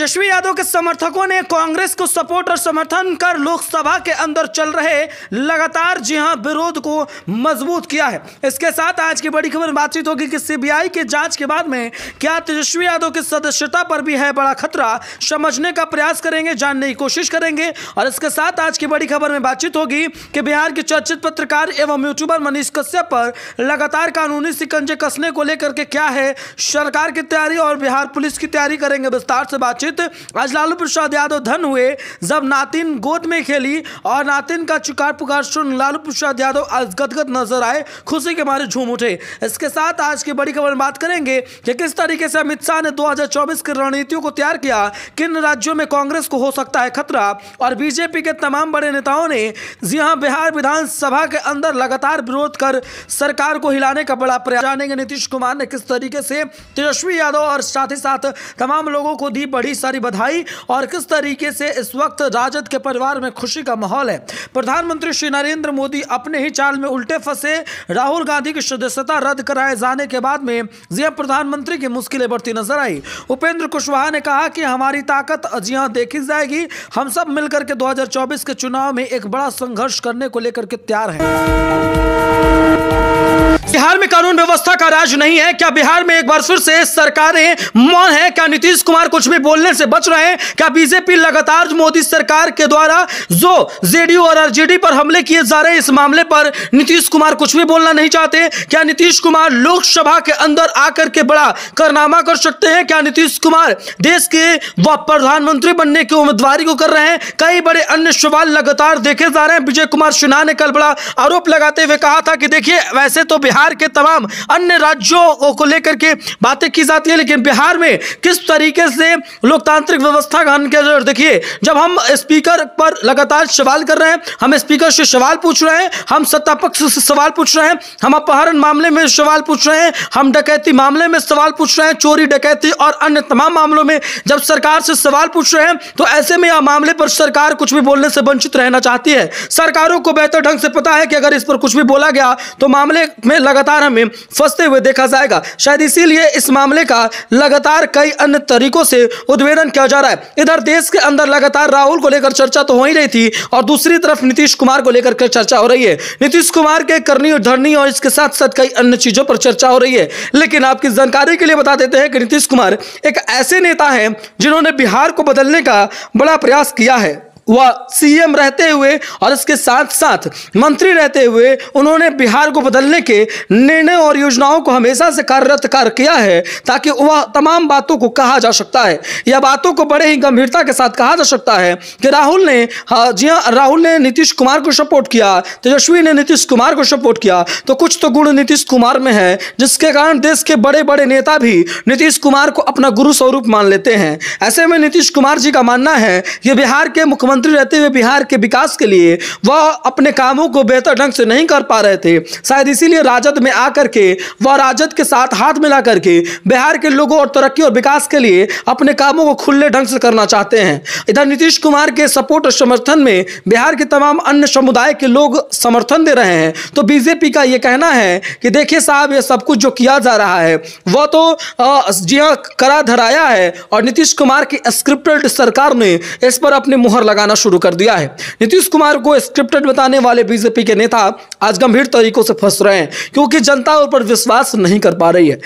तेजस्वी यादव के समर्थकों ने कांग्रेस को सपोर्ट और समर्थन कर लोकसभा के अंदर चल रहे लगातार जी हां विरोध को मजबूत किया है इसके साथ आज की बड़ी खबर बातचीत होगी कि सीबीआई के जांच के बाद में क्या तेजस्वी यादव की सदस्यता पर भी है बड़ा खतरा समझने का प्रयास करेंगे जानने की कोशिश करेंगे और इसके साथ आज की बड़ी खबर में बातचीत होगी कि बिहार के चर्चित पत्रकार एवं यूट्यूबर मनीष कश्यप पर लगातार कानूनी सिकंजे कसने को लेकर के क्या है सरकार की तैयारी और बिहार पुलिस की तैयारी करेंगे विस्तार से बातचीत रोहित आज लालू प्रसाद यादव धन हुए जब नातिन गोद में खेली और नातिन का चुकार पुकार सुन लालू प्रसाद यादव आज गदगद नजर आए खुशी के मारे झूम उठे इसके साथ आज की बड़ी खबर बात करेंगे कि किस तरीके से अमित शाह ने 2024 की रणनीतियों को तैयार किया किन राज्यों में कांग्रेस को हो सकता है खतरा और बीजेपी के तमाम बड़े नेताओं ने जी हाँ बिहार विधानसभा के अंदर लगातार विरोध कर सरकार को हिलाने का बड़ा प्रयास जानेंगे नीतीश कुमार ने किस तरीके से तेजस्वी यादव और साथ ही साथ तमाम लोगों को दी बड़ी सारी बधाई और किस तरीके से इस वक्त राजद के परिवार में खुशी का माहौल है प्रधानमंत्री श्री नरेंद्र मोदी अपने ही चाल में उल्टे फंसे राहुल गांधी की सदस्यता रद्द कराए जाने के बाद में जिया प्रधानमंत्री की मुश्किलें बढ़ती नजर आई उपेंद्र कुशवाहा ने कहा कि हमारी ताकत जिया देखी जाएगी हम सब मिलकर के दो के चुनाव में एक बड़ा संघर्ष करने को लेकर के तैयार है बिहार में कानून व्यवस्था का राज नहीं है क्या बिहार में एक बार फिर से सरकारें मौन है क्या नीतीश कुमार कुछ भी बोलने से बच रहे हैं क्या बीजेपी लगातार मोदी सरकार के द्वारा जो जेडीयू और आरजेडी पर हमले किए जा रहे हैं इस मामले पर नीतीश कुमार कुछ भी बोलना नहीं चाहते क्या नीतीश कुमार लोकसभा के अंदर आकर के बड़ा करनामा कर सकते हैं क्या नीतीश कुमार देश के प्रधानमंत्री बनने की उम्मीदवार को कर रहे हैं कई बड़े अन्य सवाल लगातार देखे जा रहे हैं विजय कुमार सिन्हा ने कल बड़ा आरोप लगाते हुए कहा था कि देखिए वैसे तो बिहार बिहार के तमाम अन्य राज्यों को लेकर के बातें की जाती है लेकिन बिहार में किस तरीके से लोकतांत्रिक व्यवस्था का किया देखिए जब हम स्पीकर पर लगातार सवाल कर रहे हैं हम स्पीकर से सवाल पूछ रहे हैं हम सत्ता पक्ष से सवाल पूछ रहे हैं हम अपहरण मामले में सवाल पूछ रहे हैं हम डकैती मामले में सवाल पूछ रहे हैं चोरी डकैती और अन्य तमाम मामलों में जब सरकार से सवाल पूछ रहे हैं तो ऐसे में यह मामले पर सरकार कुछ भी बोलने से वंचित रहना चाहती है सरकारों को बेहतर ढंग से पता है कि अगर इस पर कुछ भी बोला गया तो मामले में लगातार हमें फंसते हुए देखा जाएगा शायद इसीलिए इस मामले का लगातार कई अन्य तरीकों से उद्वेदन किया जा रहा है इधर देश के अंदर लगातार राहुल को लेकर चर्चा तो हो ही रही थी और दूसरी तरफ नीतीश कुमार को लेकर चर्चा हो रही है नीतीश कुमार के करनी और धरनी और इसके साथ साथ कई अन्य चीजों पर चर्चा हो रही है लेकिन आपकी जानकारी के लिए बता देते हैं कि नीतीश कुमार एक ऐसे नेता हैं जिन्होंने बिहार को बदलने का बड़ा प्रयास किया है वह सीएम रहते हुए और इसके साथ साथ मंत्री रहते हुए उन्होंने बिहार को बदलने के निर्णय और योजनाओं को हमेशा से कार्यरत कार्य किया है ताकि वह तमाम बातों को कहा जा सकता है या बातों को बड़े ही गंभीरता के साथ कहा जा सकता है कि राहुल ने हाँ, जी हाँ राहुल ने नीतीश कुमार को सपोर्ट किया तेजस्वी ने नीतीश कुमार को सपोर्ट किया तो कुछ तो गुण नीतीश कुमार में है जिसके कारण देश के बड़े बड़े नेता भी नीतीश कुमार को अपना गुरु स्वरूप मान लेते हैं ऐसे में नीतीश कुमार जी का मानना है कि बिहार के मुख्यमंत्री मंत्री रहते हुए बिहार के विकास के लिए वह अपने कामों को बेहतर ढंग से नहीं कर पा रहे थे शायद इसीलिए राजद में आकर के वह राजद के साथ हाथ मिला करके बिहार के लोगों और तरक्की और विकास के लिए अपने कामों को खुले ढंग से करना चाहते हैं इधर नीतीश कुमार के सपोर्ट और समर्थन में बिहार के तमाम अन्य समुदाय के लोग समर्थन दे रहे हैं तो बीजेपी का ये कहना है कि देखिए साहब ये सब कुछ जो किया जा रहा है वह तो जिया हाँ, करा धराया है और नीतीश कुमार की स्क्रिप्टेड सरकार ने इस पर अपनी मुहर लगाना बताना शुरू कर दिया है नीतीश कुमार को स्क्रिप्टेड बताने वाले बीजेपी के नेता आज गंभीर तरीकों से फंस रहे हैं क्योंकि जनता उन पर विश्वास नहीं कर पा रही है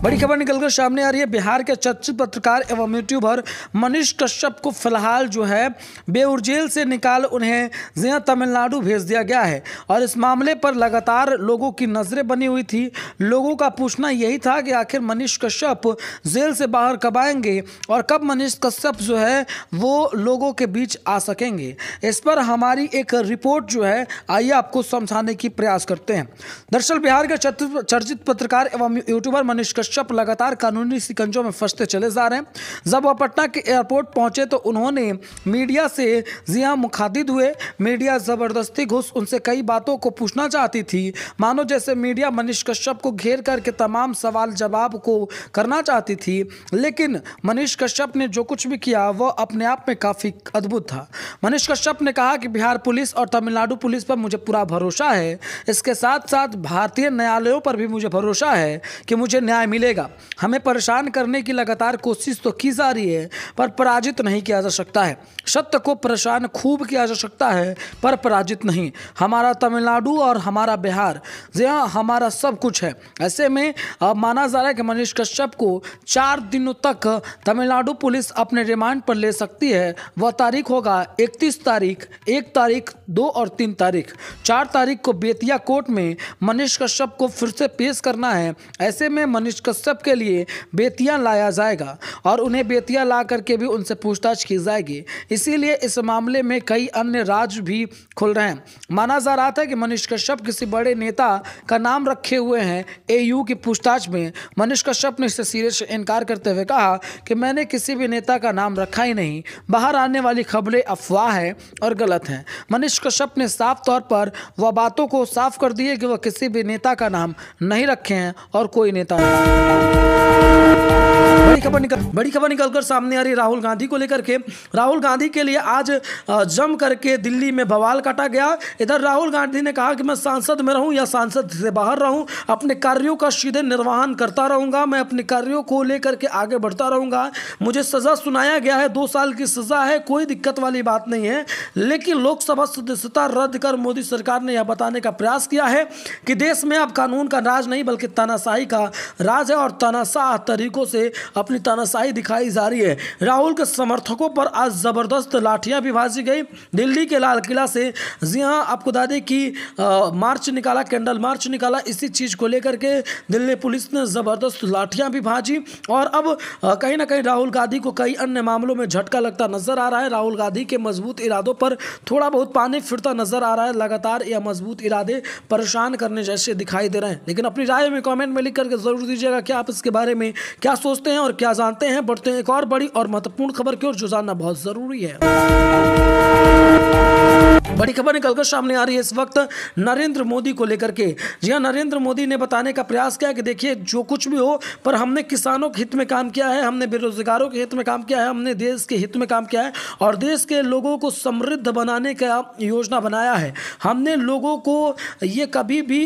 बड़ी खबर निकलकर सामने आ रही है बिहार के चर्चित पत्रकार एवं यूट्यूबर मनीष कश्यप को फिलहाल जो है बेउर जेल से निकाल उन्हें जिया तमिलनाडु भेज दिया गया है और इस मामले पर लगातार लोगों की नज़रें बनी हुई थी लोगों का पूछना यही था कि आखिर मनीष कश्यप जेल से बाहर कब आएंगे और कब मनीष कश्यप जो है वो लोगों के बीच आ सकेंगे इस पर हमारी एक रिपोर्ट जो है आइए आपको समझाने की प्रयास करते हैं दरअसल बिहार के चर्चित पत्रकार एवं यूट्यूबर मनीष कश्यप लगातार कानूनी शिकंजों में फंसते चले जा रहे हैं जब वह पटना के एयरपोर्ट पहुंचे तो उन्होंने मीडिया से जिया मुखातिब हुए मीडिया ज़बरदस्ती घुस उनसे कई बातों को पूछना चाहती थी मानो जैसे मीडिया मनीष कश्यप को घेर करके तमाम सवाल जवाब को करना चाहती थी लेकिन मनीष कश्यप ने जो कुछ भी किया वह अपने आप में काफ़ी अद्भुत था मनीष कश्यप ने कहा कि बिहार पुलिस और तमिलनाडु पुलिस पर मुझे पूरा भरोसा है इसके साथ साथ भारतीय न्यायालयों पर भी मुझे भरोसा है कि मुझे न्याय मिलेगा हमें परेशान करने की लगातार कोशिश तो की जा रही है पर पराजित नहीं किया जा सकता है सत्य को परेशान खूब किया जा सकता है पर पराजित नहीं हमारा तमिलनाडु और हमारा बिहार यहाँ हमारा सब कुछ है ऐसे में अब माना जा रहा है कि मनीष कश्यप को चार दिनों तक तमिलनाडु पुलिस अपने रिमांड पर ले सकती है वह तारीख होगा इकतीस तारीख एक तारीख दो और तीन तारीख चार तारीख को बेतिया कोर्ट में मनीष कश्यप को फिर से पेश करना है ऐसे में मनीष कश्यप के लिए बेतिया लाया जाएगा और उन्हें बेतिया ला करके भी उनसे पूछताछ की जाएगी इसीलिए इस मामले में कई अन्य राज भी खुल रहे हैं माना जा रहा था कि मनीष कश्यप किसी बड़े नेता का नाम रखे हुए हैं ए की पूछताछ में मनीष कश्यप ने इससे सीरियस इनकार करते हुए कहा कि मैंने किसी भी नेता का नाम रखा ही नहीं बाहर आने वाली खबरें अफवाह है और गलत हैं मनीष कश्यप ने साफ तौर पर वह बातों को साफ कर दिए कि वह किसी भी नेता का नाम नहीं रखे हैं और कोई नेता नहीं बड़ी खबर निकल कर सामने आ रही राहुल गांधी को लेकर के राहुल गांधी के लिए आज जम करके दिल्ली में बवाल काटा गया इधर राहुल गांधी ने कहा कि मैं सांसद में रहूं या सांसद से बाहर रहूं अपने कार्यों का सीधे निर्वहन करता रहूंगा मैं अपने कार्यों को लेकर के आगे बढ़ता रहूंगा मुझे सज़ा सुनाया गया है दो साल की सज़ा है कोई दिक्कत वाली बात नहीं है लेकिन लोकसभा सदस्यता रद्द कर मोदी सरकार ने यह बताने का प्रयास किया है कि देश में अब कानून का राज नहीं बल्कि तानाशाही का राज नाराज है और तनाशाह तरीकों से अपनी तानाशाही दिखाई जा रही है राहुल के समर्थकों पर आज ज़बरदस्त लाठियां भी भाजी गई दिल्ली के लाल किला से जी हाँ आपको बता दें कि मार्च निकाला कैंडल मार्च निकाला इसी चीज़ को लेकर के दिल्ली पुलिस ने ज़बरदस्त लाठियाँ भी भाजी और अब कहीं ना कहीं राहुल गांधी को कई अन्य मामलों में झटका लगता नजर आ रहा है राहुल गांधी के मजबूत इरादों पर थोड़ा बहुत पानी फिरता नजर आ रहा है लगातार यह मजबूत इरादे परेशान करने जैसे दिखाई दे रहे हैं लेकिन अपनी राय में कॉमेंट में लिख करके जरूर दीजिए कीजिएगा कि आप इसके बारे में क्या सोचते हैं और क्या जानते हैं बढ़ते हैं एक और बड़ी और महत्वपूर्ण खबर की ओर जो जानना बहुत ज़रूरी है बड़ी खबर निकलकर सामने आ रही है इस वक्त नरेंद्र मोदी को लेकर के जी हाँ नरेंद्र मोदी ने बताने का प्रयास किया कि देखिए जो कुछ भी हो पर हमने किसानों के हित में काम किया है हमने बेरोजगारों के हित में काम किया है हमने देश के हित में काम किया है और देश के लोगों को समृद्ध बनाने का योजना बनाया है हमने लोगों को ये कभी भी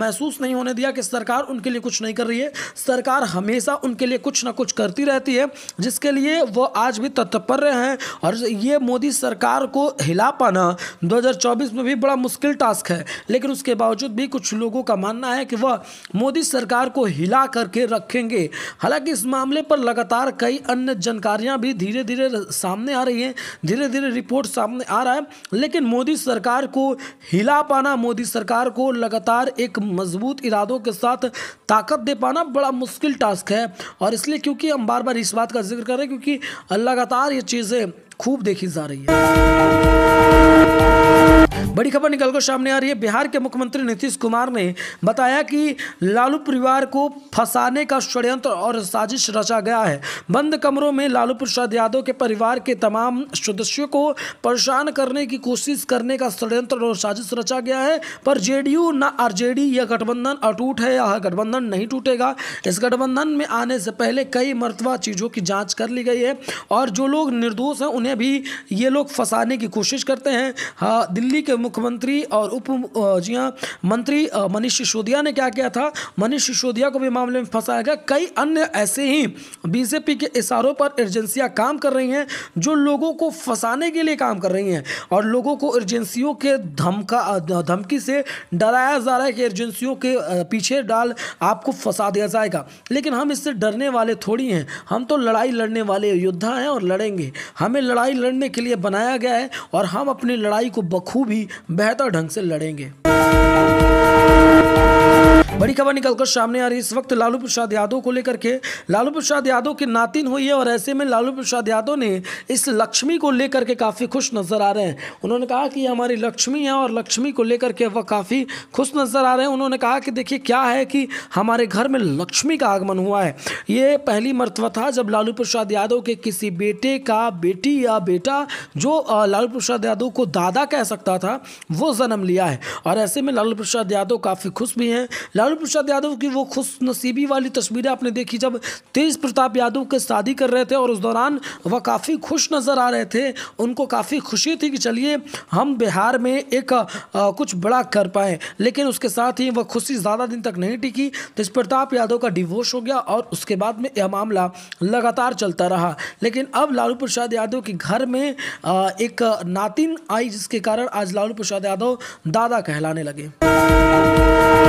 महसूस नहीं होने दिया कि सरकार उनके लिए कुछ नहीं कर रही है सरकार हमेशा उनके लिए कुछ ना कुछ करती रहती है जिसके लिए वो आज भी तत्पर हैं और ये मोदी सरकार को हिला पाना 2024 में भी बड़ा मुश्किल टास्क है लेकिन उसके बावजूद भी कुछ लोगों का मानना है कि वह मोदी सरकार को हिला करके रखेंगे हालांकि इस मामले पर लगातार कई अन्य जानकारियां भी धीरे धीरे सामने आ रही हैं धीरे धीरे रिपोर्ट सामने आ रहा है लेकिन मोदी सरकार को हिला पाना मोदी सरकार को लगातार एक मजबूत इरादों के साथ ताकत दे पाना बड़ा मुश्किल टास्क है और इसलिए क्योंकि हम बार बार इस बात का जिक्र कर रहे हैं क्योंकि लगातार ये चीज़ें खूब देखी जा रही है बड़ी खबर निकल कर सामने आ रही है बिहार के मुख्यमंत्री नीतीश कुमार ने बताया कि लालू परिवार को फंसाने का षड्यंत्र और साजिश रचा गया है बंद कमरों में लालू प्रसाद यादव के परिवार के तमाम सदस्यों को परेशान करने की कोशिश करने का षड्यंत्र और साजिश रचा गया है पर जेडीयू न आरजेडी यह गठबंधन अटूट है यह गठबंधन नहीं टूटेगा इस गठबंधन में आने से पहले कई मरतबा चीज़ों की जाँच कर ली गई है और जो लोग निर्दोष हैं उन्हें भी ये लोग फंसाने की कोशिश करते हैं हाँ दिल्ली के मुख्यमंत्री और उप जी हाँ मंत्री मनीष सिसोदिया ने क्या किया था मनीष सिसोदिया को भी मामले में फंसाया गया कई अन्य ऐसे ही बीजेपी के इशारों पर एजेंसियाँ काम कर रही हैं जो लोगों को फंसाने के लिए काम कर रही हैं और लोगों को एजेंसियों के धमका धमकी से डराया जा रहा है कि एजेंसियों के पीछे डाल आपको फंसा दिया जाएगा लेकिन हम इससे डरने वाले थोड़ी हैं हम तो लड़ाई लड़ने वाले योद्धा हैं और लड़ेंगे हमें लड़ाई लड़ने के लिए बनाया गया है और हम अपनी लड़ाई को बखूबी बेहतर ढंग से लड़ेंगे बड़ी खबर निकलकर सामने आ रही है इस वक्त लालू प्रसाद यादव को लेकर के लालू प्रसाद यादव की नातिन हुई है और ऐसे में लालू प्रसाद यादव ने इस लक्ष्मी को लेकर के काफ़ी खुश नज़र आ रहे हैं उन्होंने कहा कि हमारी लक्ष्मी है और लक्ष्मी को लेकर के वह काफ़ी खुश नज़र आ रहे हैं उन्होंने कहा कि देखिए क्या है कि हमारे घर में लक्ष्मी का आगमन हुआ है ये पहली मरतबा था जब लालू प्रसाद यादव के किसी बेटे का बेटी या बेटा जो लालू प्रसाद यादव को दादा कह सकता था वो जन्म लिया है और ऐसे में लालू प्रसाद यादव काफ़ी खुश भी हैं लालू लालू प्रसाद यादव की वो खुश नसीबी वाली तस्वीरें आपने देखी जब तेज प्रताप यादव के शादी कर रहे थे और उस दौरान वह काफ़ी खुश नज़र आ रहे थे उनको काफ़ी खुशी थी कि चलिए हम बिहार में एक आ, कुछ बड़ा कर पाएँ लेकिन उसके साथ ही वह खुशी ज़्यादा दिन तक नहीं टिकी तेज प्रताप यादव का डिवोर्स हो गया और उसके बाद में यह मामला लगातार चलता रहा लेकिन अब लालू प्रसाद यादव के घर में आ, एक नातिन आई जिसके कारण आज लालू प्रसाद यादव दादा कहलाने लगे